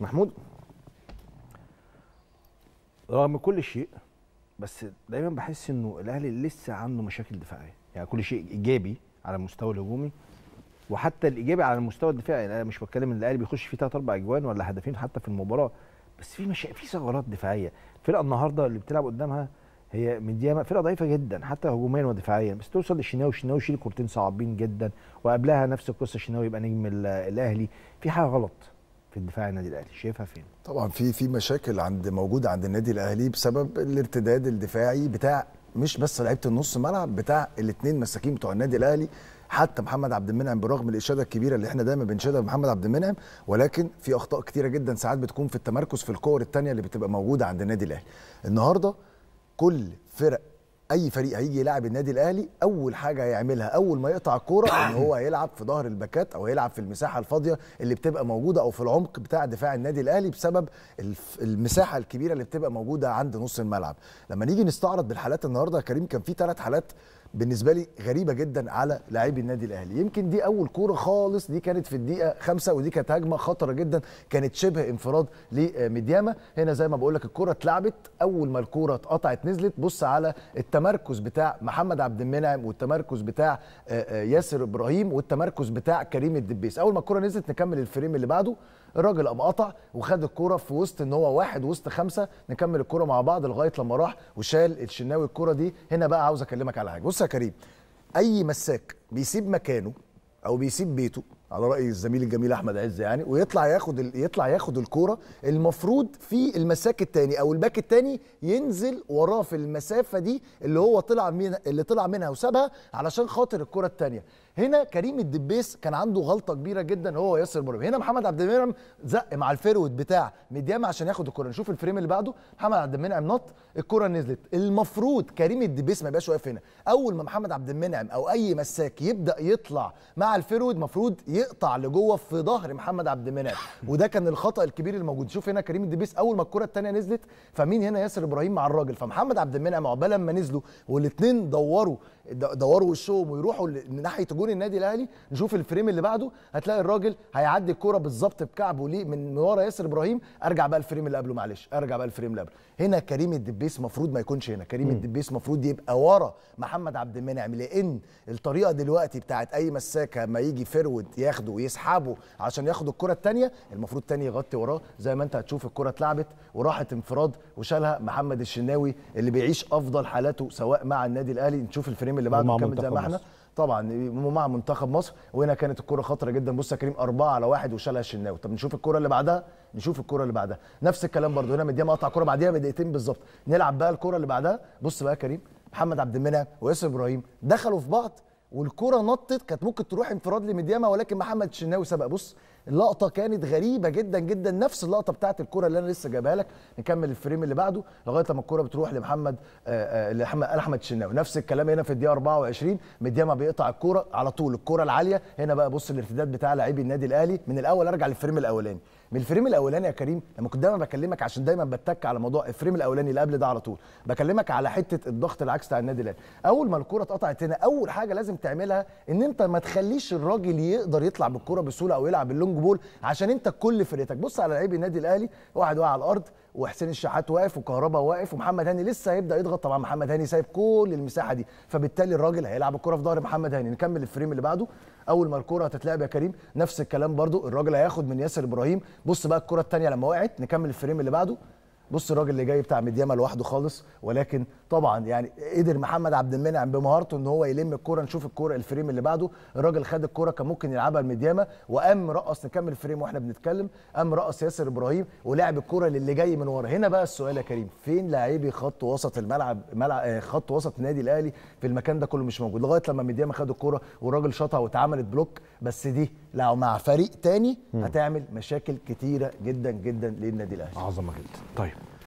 محمود رغم كل شيء بس دايما بحس انه الاهلي لسه عنده مشاكل دفاعيه يعني كل شيء ايجابي على المستوى الهجومي وحتى الايجابي على المستوى الدفاعي انا مش بتكلم ان الاهلي بيخش فيه ثلاث اربع اجوان ولا هدفين حتى في المباراه بس في مشا... في ثغرات دفاعيه الفرقه النهارده اللي بتلعب قدامها هي مديامه فرقه ضعيفه جدا حتى هجوميا ودفاعيا بس توصل للشناوي الشناوي يشيل كورتين صعبين جدا وقبلها نفس القصه الشناوي يبقى نجم الاهلي في حاجه غلط في الدفاع النادي الاهلي شايفها فين طبعا في في مشاكل عند موجوده عند النادي الاهلي بسبب الارتداد الدفاعي بتاع مش بس لعيبه النص ملعب بتاع الاثنين مساكين بتوع النادي الاهلي حتى محمد عبد المنعم برغم الاشاده الكبيره اللي احنا دايما بنشهدها محمد عبد المنعم ولكن في اخطاء كتيره جدا ساعات بتكون في التمركز في الكور الثانيه اللي بتبقى موجوده عند النادي الاهلي النهارده كل فرق اي فريق هيجي يلعب النادي الاهلي اول حاجه هيعملها اول ما يقطع الكوره ان هو هيلعب في ظهر الباكات او هيلعب في المساحه الفاضيه اللي بتبقى موجوده او في العمق بتاع دفاع النادي الاهلي بسبب المساحه الكبيره اللي بتبقى موجوده عند نص الملعب لما نيجي نستعرض بالحالات النهارده يا كريم كان في ثلاث حالات بالنسبه لي غريبه جدا على لاعبي النادي الاهلي يمكن دي اول كوره خالص دي كانت في الدقيقه خمسة ودي كانت هجمه خطره جدا كانت شبه انفراد لمدياما هنا زي ما بقول لك الكوره اتلعبت اول ما الكوره اتقطعت نزلت بص على التمركز بتاع محمد عبد المنعم والتمركز بتاع آه، آه، ياسر ابراهيم والتمركز بتاع كريم الدبيس اول ما الكوره نزلت نكمل الفريم اللي بعده الراجل قام قطع وخد الكوره في وسط ان هو واحد وسط خمسه نكمل الكوره مع بعض لغايه لما راح وشال الشناوي الكوره دي هنا بقى عاوز اكلمك على حاجه بص بص يا كريم اي مساك بيسيب مكانه او بيسيب بيته على راي الزميل الجميل احمد عز يعني ويطلع ياخد يطلع ياخد الكوره المفروض في المساك الثاني او الباك الثاني ينزل وراه في المسافه دي اللي هو طلع من اللي طلع منها وسابها علشان خاطر الكوره الثانيه هنا كريم الدبيس كان عنده غلطه كبيره جدا هو ياسر مريم هنا محمد عبد المنعم زق مع الفيرود بتاع مديام عشان ياخد الكره نشوف الفريم اللي بعده محمد عبد المنعم نط الكره نزلت المفروض كريم الدبيس ما يبقاش واقف هنا اول ما محمد عبد المنعم او اي مساك يبدا يطلع مع الفيرود المفروض يقطع لجوه في ظهر محمد عبد المنعم وده كان الخطا الكبير الموجود شوف هنا كريم الدبيس اول ما الكره الثانيه نزلت فمين هنا ياسر ابراهيم مع الراجل فمحمد عبد المنعم عقبال ما نزلوا والاثنين دوروا دوروا وشهم ويروحوا ناحيه جون النادي الاهلي نشوف الفريم اللي بعده هتلاقي الراجل هيعدي الكوره بالظبط بكعبه ليه من ورا ياسر ابراهيم ارجع بقى الفريم اللي قبله معلش ارجع بقى الفريم اللي قبله هنا كريم الدبيس المفروض ما يكونش هنا كريم الدبيس المفروض يبقى ورا محمد عبد المنعم لان الطريقه دلوقتي بتاعت اي مساكه ما يجي فرود ياخده ويسحبه عشان ياخد الكره الثانيه المفروض تاني يغطي وراه زي ما انت هتشوف الكره اتلعبت وراحت انفراد وشالها محمد الشناوي اللي بيعيش افضل حالاته سواء مع النادي الاهلي نشوف الفريم الكلام اللي بعده نكمل زي ما احنا طبعا مع منتخب مصر وهنا كانت الكره خطره جدا بص يا كريم اربعه على واحد وشالها الشناوي طب نشوف الكره اللي بعدها نشوف الكره اللي بعدها نفس الكلام برده هنا مديها مقطع كره بعديها بدقيقتين بالظبط نلعب بقى الكره اللي بعدها بص بقى يا كريم محمد عبد المنعم وياسر ابراهيم دخلوا في بعض والكرة نطت كانت ممكن تروح انفراد لمدياما ولكن محمد الشناوي سبق بص اللقطه كانت غريبه جدا جدا نفس اللقطه بتاعت الكره اللي انا لسه جايبها لك نكمل الفريم اللي بعده لغايه لما الكره بتروح لمحمد آه، آه، لاحمد الشناوي نفس الكلام هنا في الدقيقه 24 مدياما بيقطع الكره على طول الكره العاليه هنا بقى بص الارتداد بتاع لاعبي النادي الاهلي من الاول ارجع للفريم الاولاني من الفريم الاولاني يا كريم لما كنت دايما بكلمك عشان دايما بتك على موضوع الفريم الاولاني اللي قبل ده على طول بكلمك على حته الضغط العكس بتاع النادي الاهلي اول ما الكوره اتقطعت هنا اول حاجه لازم تعملها ان انت ما تخليش الراجل يقدر يطلع بالكوره بسهوله او يلعب اللونج بول عشان انت كل فرقتك بص على لعيب النادي الاهلي واحد واقع على الارض وحسين الشحات واقف وكهربا واقف ومحمد هاني لسه هيبدا يضغط طبعا محمد هاني سايب كل المساحه دي فبالتالي الراجل هيلعب الكوره في ظهر محمد هاني نكمل الفريم اللي بعده اول ما الكوره هتتلعب يا كريم نفس الكلام برده الراجل هياخد من ياسر ابراهيم بص بقى الكوره الثانيه لما وقعت نكمل الفريم اللي بعده بص الراجل اللي جاي بتاع مدياما لوحده خالص ولكن طبعا يعني قدر محمد عبد المنعم بمهارته ان هو يلم الكوره نشوف الكوره الفريم اللي بعده الراجل خد الكوره كان ممكن يلعبها لمدياما وقام رقص نكمل الفريم واحنا بنتكلم قام رقص ياسر ابراهيم ولعب الكوره للي جاي من ورا هنا بقى السؤال يا كريم فين لاعبي خط وسط الملعب ملعب آه، خط وسط النادي الاهلي في المكان ده كله مش موجود لغايه لما مدياما خد الكوره والراجل شاطها واتعملت بلوك بس دي لو مع فريق تاني هتعمل مشاكل كتيره جدا جدا للنادي الاهلي عظمه جدا طيب